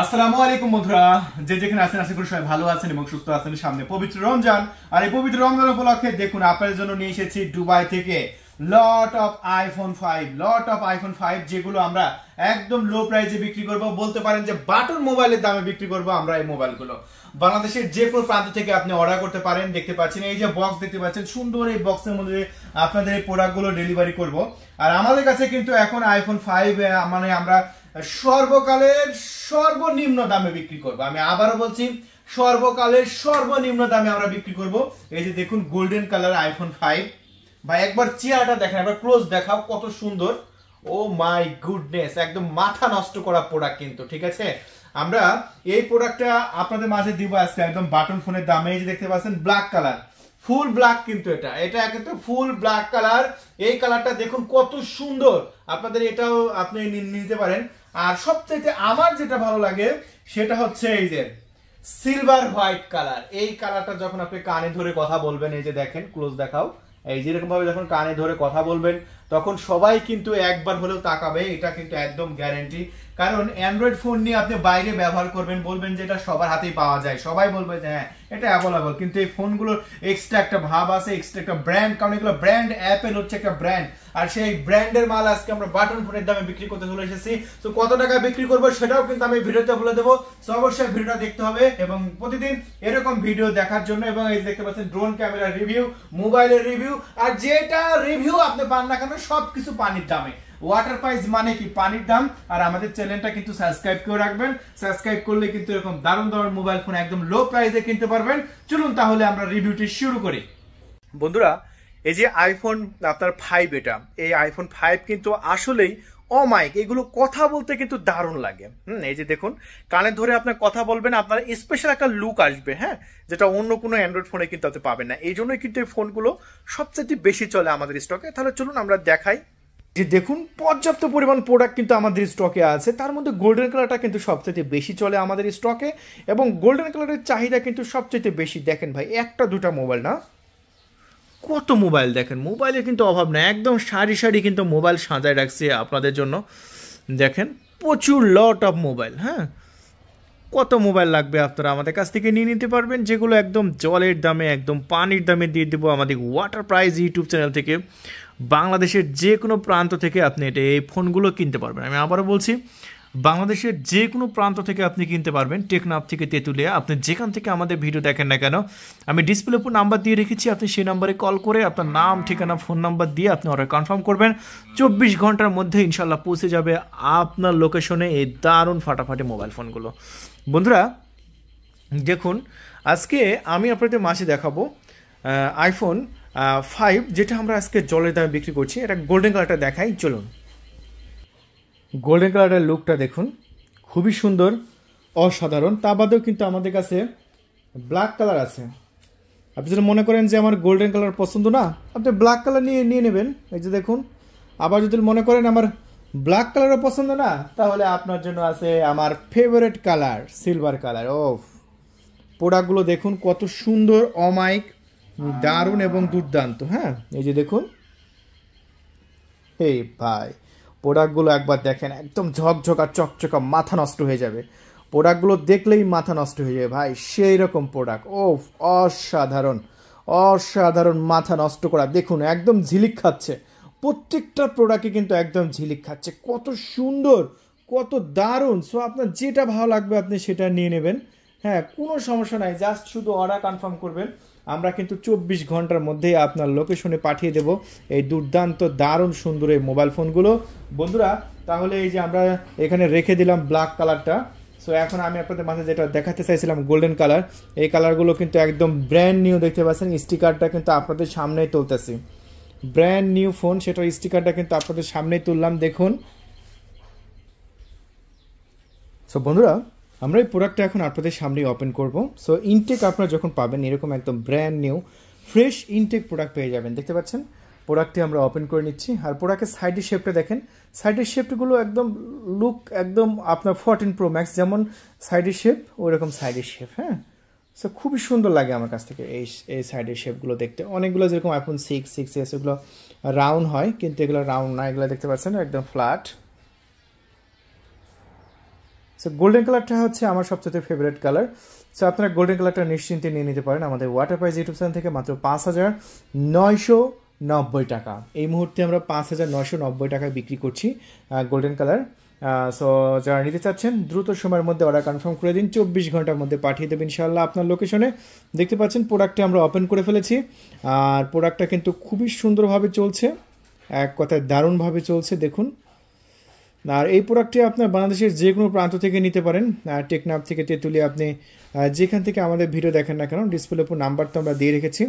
আসসালামু আলাইকুম বন্ধুরা যে যেখানে আছেন আশা করি সবাই ভালো আছেন এবং সুস্থ আছেন সামনে পবিত্র রমজান আর এই পবিত্র রমজান উপলক্ষে দেখুন আপনাদের জন্য নিয়ে এসেছি দুবাই থেকে lot of iPhone five lot of iPhone five যেগুলো আমরা একদম লো প্রাইসে বিক্রি করব বলতে পারেন যে বাটন মোবাইলের দামে বিক্রি করব আমরা এই মোবাইলগুলো বাংলাদেশের যে কোনো প্রান্ত থেকে আপনি অর্ডার করতে পারেন দেখতে পাচ্ছেন এই যে বক্স দেখতে পাচ্ছেন সুন্দর এই বক্সের মধ্যে আপনাদের এই প্রোডাক্টগুলো ডেলিভারি করব আর আমাদের কাছে কিন্তু এখন আইফোন ফাইভ মানে আমরা সর্বকালের সর্বনিম্ন দামে বিক্রি করব আমি আবারও বলছি সর্বকালের সর্বনিম্ন দামে আমরা বিক্রি করব এই যে দেখুন গোল্ডেন কালার আইফোন ফাইভ ভাই একবার চেয়ারটা দেখেন একবার ক্লোজ দেখাও কত সুন্দর ও মাই গুডনেস একদম মাথা নষ্ট করা প্রোডাক্ট কিন্তু ঠিক আছে আমরা এই প্রোডাক্টটা আপনাদের মাঝে দিব আজকে একদম বাটন ফোনের দামে এই যে দেখতে পাচ্ছেন ব্ল্যাক কালার ফুল ব্ল্যাক কিন্তু এটা এটা কিন্তু ফুল ব্ল্যাক কালার এই কালারটা দেখুন কত সুন্দর আপনাদের এটাও আপনি নিতে পারেন আর সবচাইতে আমার যেটা ভালো লাগে সেটা হচ্ছে এই যে সিলভার হোয়াইট কালার এই কালারটা যখন আপনি কানে ধরে কথা বলবেন এই যে দেখেন ক্লোজ দেখাও এই যেরকম ভাবে যখন কানে ধরে কথা বলবেন তখন সবাই কিন্তু একবার হলেও তাকাবে এটা কিন্তু একদম গ্যারেন্টি কারণ অ্যান্ড্রয়েড ফোন নিয়ে আপনি বাইরে ব্যবহার করবেন বলবেন যে এটা সবার হাতেই পাওয়া যায় সবাই বলবে যে হ্যাঁ এটা অ্যাভেলেবল কিন্তু এই ফোনগুলোর এক্সট্রা একটা ভাব আছে এক্সট্রা একটা ব্র্যান্ড কারণ এগুলো ব্র্যান্ড অ্যাপেল হচ্ছে একটা ব্র্যান্ড আর সেই ব্র্যান্ডের মাল আজকে আমরা বাটন ফোনের দামে বিক্রি করতে চলে এসেছি তো কত টাকা বিক্রি করবো সেটাও কিন্তু আমি ভিডিওতে বলে দেবো সো অবশ্যই ভিডিওটা দেখতে হবে এবং প্রতিদিন এরকম ভিডিও দেখার জন্য এবং এই দেখতে পাচ্ছেন ড্রোন ক্যামেরা রিভিউ মোবাইলের রিভিউ আর যেটা রিভিউ আপনি পান না কেন সবকিছু পানির দামে ওয়াটার প্রাইস মানে কি পানির দাম আর আমাদের চ্যানেলটা কিন্তু সাবস্ক্রাইব করে রাখবেন সাবস্ক্রাইব করলে কিন্তু এরকম দারুণ দারুণ মোবাইল ফোন একদম লো প্রাইসে কিনতে পারবেন চলুন তাহলে আমরা রিভিউটি শুরু করি বন্ধুরা এই যে আইফোন আপনার ফাইভ এটা এই আইফোন ফাইভ কিন্তু আসলেই অমাইক এগুলো কথা বলতে কিন্তু দারুণ লাগে হুম এই যে দেখুন কানে ধরে আপনার কথা বলবেন আপনার স্পেশাল একটা লুক আসবে হ্যাঁ যেটা অন্য কোনো অ্যান্ড্রয়েড ফোনে কিন্তু আপনি পাবেন না এই জন্যই কিন্তু এই ফোনগুলো সবচেয়ে বেশি চলে আমাদের স্টকে তাহলে চলুন আমরা দেখাই যে দেখুন পর্যাপ্ত পরিমাণ প্রোডাক্ট কিন্তু আমাদের স্টকে আছে তার মধ্যে গোল্ডেন কালারটা কিন্তু সবচেয়ে বেশি চলে আমাদের স্টকে এবং গোল্ডেন কালারের চাহিদা কিন্তু সবচেয়ে বেশি দেখেন ভাই একটা দুটা মোবাইল না কত মোবাইল দেখেন মোবাইলে কিন্তু অভাব নেই একদম সারি সারি কিন্তু মোবাইল সাজায় রাখছে আপনাদের জন্য দেখেন প্রচুর লট অফ মোবাইল হ্যাঁ কত মোবাইল লাগবে আপনারা আমাদের কাছ থেকে নিয়ে নিতে পারবেন যেগুলো একদম জলের দামে একদম পানির দামে দিয়ে দেবো আমাদের ওয়াটার প্রাইজ ইউটিউব চ্যানেল থেকে বাংলাদেশের যে কোনো প্রান্ত থেকে আপনি এটা এই ফোনগুলো কিনতে পারবেন আমি আবারও বলছি বাংলাদেশের যে কোনো প্রান্ত থেকে আপনি কিনতে পারবেন টেকনাফ থেকে তেঁতুলিয়া আপনি যেখান থেকে আমাদের ভিডিও দেখেন না কেন আমি ডিসপ্লে উপর নাম্বার দিয়ে রেখেছি আপনি সেই নাম্বারে কল করে আপনার নাম ঠিকানা ফোন নাম্বার দিয়ে আপনি অর্ডার কনফার্ম করবেন চব্বিশ ঘন্টার মধ্যে ইনশাল্লাহ পৌঁছে যাবে আপনার লোকেশনে এই দারুণ ফাটাফাটি মোবাইল ফোনগুলো বন্ধুরা দেখুন আজকে আমি আপনাদের মাসে দেখাবো আইফোন ফাইভ যেটা আমরা আজকে জলের দামে বিক্রি করছি এটা গোল্ডেন কালারটা দেখাই চলুন গোল্ডেন কালারের লুকটা দেখুন খুবই সুন্দর অসাধারণ তা বাদেও কিন্তু আমাদের কাছে ব্ল্যাক কালার আছে আপনি যদি মনে করেন যে আমার গোল্ডেন কালার পছন্দ না আপনি ব্ল্যাক কালার নিয়ে নিয়ে নেবেন এই যে দেখুন আবার যদি মনে করেন আমার ব্ল্যাক কালারও পছন্দ না তাহলে আপনার জন্য আছে আমার ফেভারেট কালার সিলভার কালার ও প্রোডাক্টগুলো দেখুন কত সুন্দর অমাইক দারুণ এবং দুর্দান্ত হ্যাঁ এই যে দেখুন এই ভাই প্রোডাক্টগুলো একবার দেখেন একদম ঝকঝকা চকচকা মাথা নষ্ট হয়ে যাবে প্রোডাক্টগুলো দেখলেই মাথা নষ্ট হয়ে যাবে ভাই সেই রকম প্রোডাক্ট ও অসাধারণ অসাধারণ মাথা নষ্ট করা দেখুন একদম ঝিলিক খাচ্ছে প্রত্যেকটা প্রোডাক্টে কিন্তু একদম ঝিলিক খাচ্ছে কত সুন্দর কত দারুণ সো আপনার যেটা ভালো লাগবে আপনি সেটা নিয়ে নেবেন হ্যাঁ কোনো সমস্যা নাই জাস্ট শুধু অর্ডার কনফার্ম করবেন আমরা কিন্তু চব্বিশ ঘন্টার মধ্যেই আপনার লোকেশনে পাঠিয়ে দেব এই দুর্দান্ত দারুণ সুন্দর এই মোবাইল ফোনগুলো বন্ধুরা তাহলে এই যে আমরা এখানে রেখে দিলাম ব্ল্যাক কালারটা সো এখন আমি আপনাদের মাঝে যেটা দেখাতে চাইছিলাম গোল্ডেন কালার এই কালারগুলো কিন্তু একদম ব্র্যান্ড নিউ দেখতে পাচ্ছেন স্টিকারটা কিন্তু আপনাদের সামনেই তুলতেছি ব্র্যান্ড নিউ ফোন সেটার স্টিকারটা কিন্তু আপনাদের সামনেই তুললাম দেখুন সো বন্ধুরা আমরা এই প্রোডাক্টটা এখন আপনাদের সামনে ওপেন করব সো ইনটেক আপনারা যখন পাবেন এরকম একদম brand new fresh intact product পেয়ে যাবেন দেখতে পাচ্ছেন প্রোডাক্টটি আমরা ওপেন করে নিচ্ছি আর প্রোডাক্টের সাইডের শেপটা দেখেন সাইডের শেপগুলো একদম লুক একদম আপনার ফোরটিন প্রো ম্যাক্স যেমন সাইডের শেপ ওইরকম সাইডের শেপ হ্যাঁ সো খুবই সুন্দর লাগে আমার কাছ থেকে এই এই সাইডের শেপগুলো দেখতে অনেকগুলো যেরকম আইফোন সিক্স সিক্স এস এগুলো রাউন্ড হয় কিন্তু এগুলো রাউন্ড না এগুলো দেখতে পাচ্ছেন একদম ফ্ল্যাট সো গোল্ডেন কালারটা হচ্ছে আমার সবচেয়ে ফেভারিট কালার সো আপনারা গোল্ডেন কালারটা নিশ্চিন্তে নিয়ে নিতে পারেন আমাদের ওয়াটার প্রাইজ ইউটিউব চ্যানেল থেকে মাত্র পাঁচ হাজার নয়শো নব্বই টাকা এই মুহূর্তে আমরা পাঁচ হাজার নয়শো নব্বই টাকায় বিক্রি করছি গোল্ডেন কালার সো যারা নিতে চাচ্ছেন দ্রুত সময়ের মধ্যে অর্ডার কনফার্ম করে দিন চব্বিশ ঘন্টার মধ্যে পাঠিয়ে দেবেন ইনশাআল্লাহ আপনার লোকেশনে দেখতে পাচ্ছেন প্রোডাক্টটা আমরা ওপেন করে ফেলেছি আর প্রোডাক্টটা কিন্তু খুবই সুন্দরভাবে চলছে এক কথায় দারুণভাবে চলছে দেখুন আর এই প্রোডাক্টটি আপনার বাংলাদেশের যে কোনো প্রান্ত থেকে নিতে পারেন টেকনাফ থেকে তেঁতুলিয়া আপনি যেখান থেকে আমাদের ভিডিও দেখেন না কেন ডিসপ্লের উপর নাম্বার তো আমরা দিয়ে রেখেছি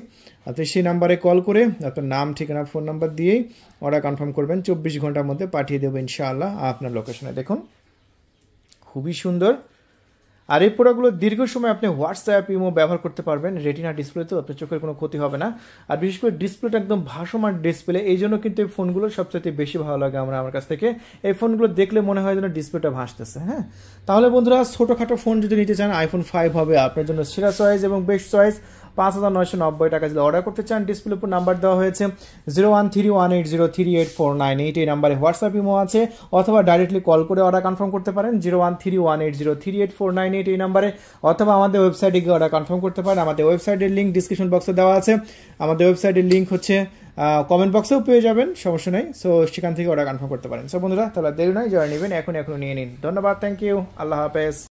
আপনি সেই নাম্বারে কল করে আপনার নাম ঠিকানা ফোন নাম্বার দিয়েই অর্ডার কনফার্ম করবেন চব্বিশ ঘন্টার মধ্যে পাঠিয়ে দেবো ইনশাআল্লাহ আপনার লোকেশনে দেখুন খুবই সুন্দর আর এই প্রোডাক্টগুলো দীর্ঘ সময় আপনি হোয়াটসঅ্যাপ ইমো ব্যবহার করতে পারবেন রেটিনা ডিসপ্লে তো আপনার চোখের কোনো ক্ষতি হবে না আর বিশেষ করে ডিসপ্লেটা একদম ভাসমান ডিসপ্লে এই জন্য কিন্তু এই ফোনগুলো সবচেয়ে বেশি ভালো লাগে আমরা আমার কাছ থেকে এই ফোনগুলো দেখলে মনে হয় যেন ডিসপ্লেটা ভাসতেছে হ্যাঁ তাহলে বন্ধুরা ছোটোখাটো ফোন যদি নিতে চান আইফোন ফাইভ হবে আপনার জন্য সেরা চয়েস এবং বেস্ট চয়েস পাঁচ হাজার নয়শো নব্বই টাকা যদি অর্ডার করতে চান ডিসপ্লে উপর নাম্বার দেওয়া হয়েছে zero one three one eight zero three eight four nine eight এই নাম্বারে হোয়াটসঅ্যাপ ইমো আছে অথবা ডাইরেক্টলি কল করে অর্ডার কনফার্ম করতে পারেন zero one three one eight zero three eight four nine eight এই নাম্বারে অথবা আমাদের ওয়েবসাইটে গিয়ে অর্ডার কনফার্ম করতে পারেন আমাদের ওয়েবসাইটের লিঙ্ক ডিসক্রিপশন বক্সে দেওয়া আছে আমাদের ওয়েবসাইটের লিঙ্ক হচ্ছে কমেন্ট বক্সেও পেয়ে যাবেন সমস্যা নেই সো সেখান থেকে অর্ডার কনফার্ম করতে পারেন সো বন্ধুরা তাহলে দেরি নয় জয় নেবেন এখন এখনও নিয়ে নিন ধন্যবাদ থ্যাংক ইউ আল্লাহ হাফেজ